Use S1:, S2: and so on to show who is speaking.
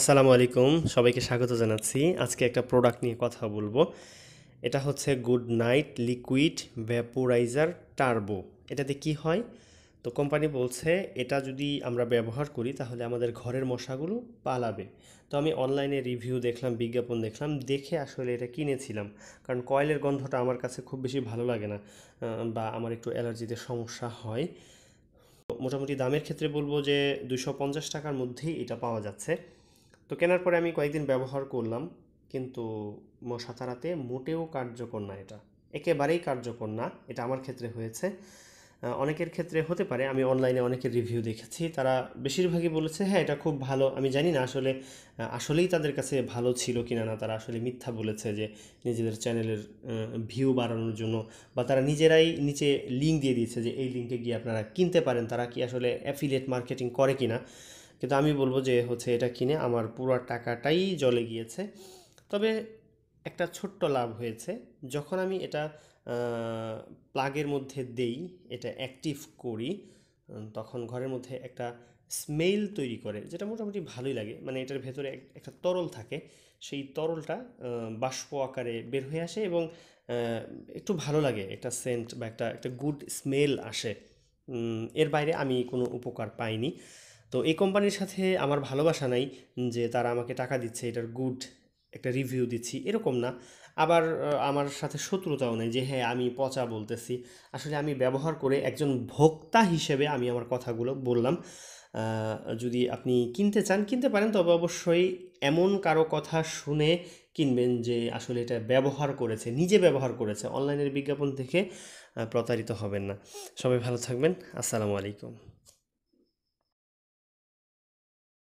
S1: আসসালামু আলাইকুম সবাইকে স্বাগত জানাচ্ছি আজকে একটা প্রোডাক্ট নিয়ে কথা বলবো এটা হচ্ছে Good Knight liquid vaporiser turbo এটাতে কি হয় তো কোম্পানি বলছে এটা যদি আমরা ব্যবহার করি তাহলে আমাদের ঘরের মশাগুলো পালাবে তো আমি অনলাইনে রিভিউ দেখলাম বিজ্ঞাপন দেখলাম দেখে আসলে এটা কিনেছিলাম কারণ কয়েলের গন্ধটা আমার কাছে খুব বেশি ভালো লাগে না বা আমার একটু অ্যালার্জিতে সমস্যা হয় মোটামুটি দামের ক্ষেত্রে বলবো যে দুশো টাকার মধ্যেই এটা পাওয়া যাচ্ছে তো কেনার পরে আমি কয়েকদিন ব্যবহার করলাম কিন্তু মশা তাড়াতে মোটেও কার্যকর না এটা একেবারেই কার্যকর না এটা আমার ক্ষেত্রে হয়েছে অনেকের ক্ষেত্রে হতে পারে আমি অনলাইনে অনেকের রিভিউ দেখেছি তারা বেশিরভাগই বলেছে হ্যাঁ এটা খুব ভালো আমি জানি না আসলে আসলেই তাদের কাছে ভালো ছিল কি না না তারা আসলে মিথ্যা বলেছে যে নিজেদের চ্যানেলের ভিউ বাড়ানোর জন্য বা তারা নিজেরাই নিচে লিঙ্ক দিয়ে দিয়েছে যে এই লিঙ্কে গিয়ে আপনারা কিনতে পারেন তারা কি আসলে অ্যাফিলিয়েট মার্কেটিং করে কি না কিন্তু আমি বলবো যে হচ্ছে এটা কিনে আমার পুরো টাকাটাই জলে গিয়েছে তবে একটা ছোট্ট লাভ হয়েছে যখন আমি এটা প্লাগের মধ্যে দেই এটা অ্যাক্টিভ করি তখন ঘরের মধ্যে একটা স্মেল তৈরি করে যেটা মোটামুটি ভালোই লাগে মানে এটার ভেতরে একটা তরল থাকে সেই তরলটা বাষ্প আকারে বের হয়ে আসে এবং একটু ভালো লাগে একটা সেন্ট বা একটা একটা গুড স্মেল আসে এর বাইরে আমি কোনো উপকার পাইনি তো এই কোম্পানির সাথে আমার ভালোবাসা নাই যে তারা আমাকে টাকা দিচ্ছে এটার গুড একটা রিভিউ দিচ্ছি এরকম না আবার আমার সাথে শত্রুতাও নেই যে হ্যাঁ আমি পচা বলতেছি আসলে আমি ব্যবহার করে একজন ভোক্তা হিসেবে আমি আমার কথাগুলো বললাম যদি আপনি কিনতে চান কিনতে পারেন তবে অবশ্যই এমন কারো কথা শুনে কিনবেন যে আসলে এটা ব্যবহার করেছে নিজে ব্যবহার করেছে অনলাইনের বিজ্ঞাপন থেকে প্রতারিত হবেন না সবাই ভালো থাকবেন আসসালামু আলাইকুম